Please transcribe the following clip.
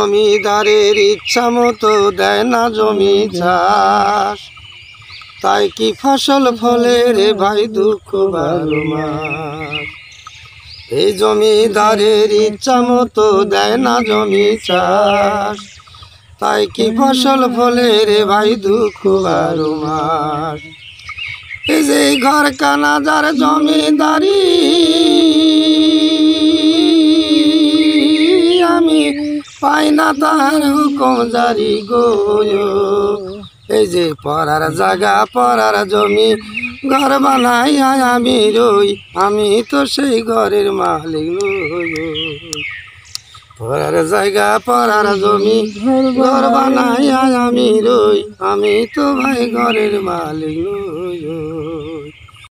জমিদারের ইচ্ছা মতো দেয় না জমি চাষ তাই কি ফসল ফলে রে ভাই দুঃখ ভালো মাস এই জমিদারের ইচ্ছা মতো দেয় না জমি চাষ তাই কি ফসল ফলে রে ভাই দুঃখ ভালো মাস এই যে ঘর কানাজার জমিদারি আমি পাই না তার হুকুম জারি গো এই যে পড়ার জায়গা পড়ার জমি ঘর বানাই আমি রই আমি তো সেই ঘরের মালিক পড়ার জায়গা পড়ার জমি ঘর বানাই আমি রই আমি তো ভাই ঘরের মালিক